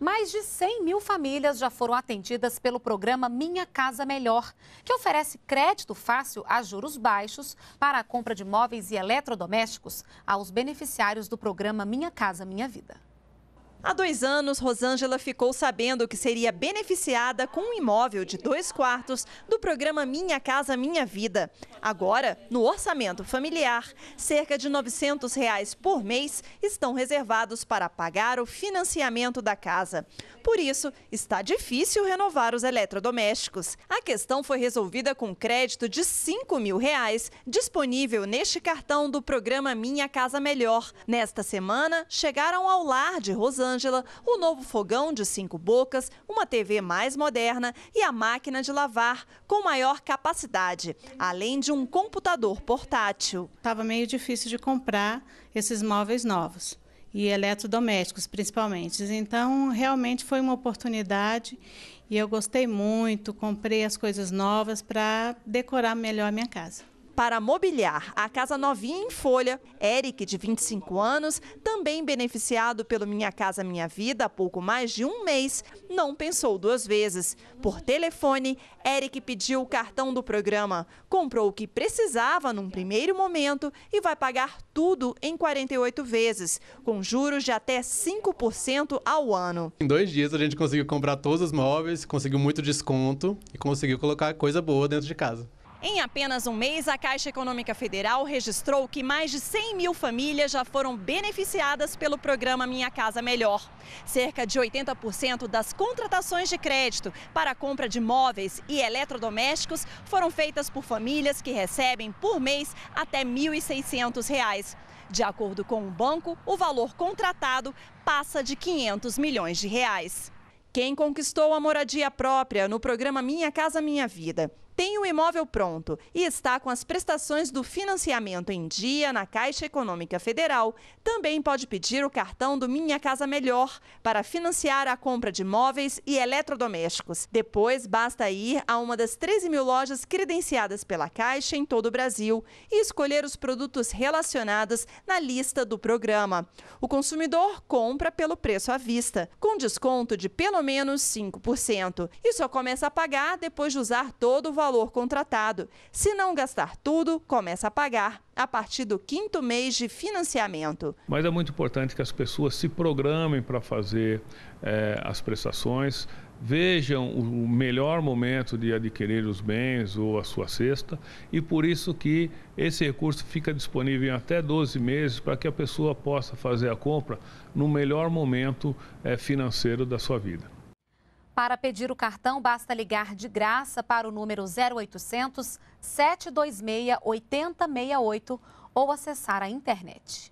Mais de 100 mil famílias já foram atendidas pelo programa Minha Casa Melhor, que oferece crédito fácil a juros baixos para a compra de móveis e eletrodomésticos aos beneficiários do programa Minha Casa Minha Vida. Há dois anos, Rosângela ficou sabendo que seria beneficiada com um imóvel de dois quartos do programa Minha Casa Minha Vida. Agora, no orçamento familiar, cerca de R$ 900 reais por mês estão reservados para pagar o financiamento da casa. Por isso, está difícil renovar os eletrodomésticos. A questão foi resolvida com crédito de R$ 5 mil reais, disponível neste cartão do programa Minha Casa Melhor. Nesta semana, chegaram ao lar de Rosângela Ângela, o novo fogão de cinco bocas, uma TV mais moderna e a máquina de lavar com maior capacidade, além de um computador portátil. Estava meio difícil de comprar esses móveis novos e eletrodomésticos principalmente. Então, realmente foi uma oportunidade e eu gostei muito, comprei as coisas novas para decorar melhor a minha casa. Para mobiliar a casa novinha em folha, Eric, de 25 anos, também beneficiado pelo Minha Casa Minha Vida há pouco mais de um mês, não pensou duas vezes. Por telefone, Eric pediu o cartão do programa, comprou o que precisava num primeiro momento e vai pagar tudo em 48 vezes, com juros de até 5% ao ano. Em dois dias a gente conseguiu comprar todos os móveis, conseguiu muito desconto e conseguiu colocar coisa boa dentro de casa. Em apenas um mês, a Caixa Econômica Federal registrou que mais de 100 mil famílias já foram beneficiadas pelo programa Minha Casa Melhor. Cerca de 80% das contratações de crédito para a compra de móveis e eletrodomésticos foram feitas por famílias que recebem por mês até R$ 1.600. De acordo com o banco, o valor contratado passa de 500 milhões de reais. Quem conquistou a moradia própria no programa Minha Casa Minha Vida tem o imóvel pronto e está com as prestações do financiamento em dia na Caixa Econômica Federal, também pode pedir o cartão do Minha Casa Melhor para financiar a compra de móveis e eletrodomésticos. Depois, basta ir a uma das 13 mil lojas credenciadas pela Caixa em todo o Brasil e escolher os produtos relacionados na lista do programa. O consumidor compra pelo preço à vista, com desconto de pelo menos 5%. E só começa a pagar depois de usar todo o valor contratado. Se não gastar tudo, começa a pagar a partir do quinto mês de financiamento. Mas é muito importante que as pessoas se programem para fazer é, as prestações, vejam o melhor momento de adquirir os bens ou a sua cesta e por isso que esse recurso fica disponível em até 12 meses para que a pessoa possa fazer a compra no melhor momento é, financeiro da sua vida. Para pedir o cartão, basta ligar de graça para o número 0800 726 8068 ou acessar a internet.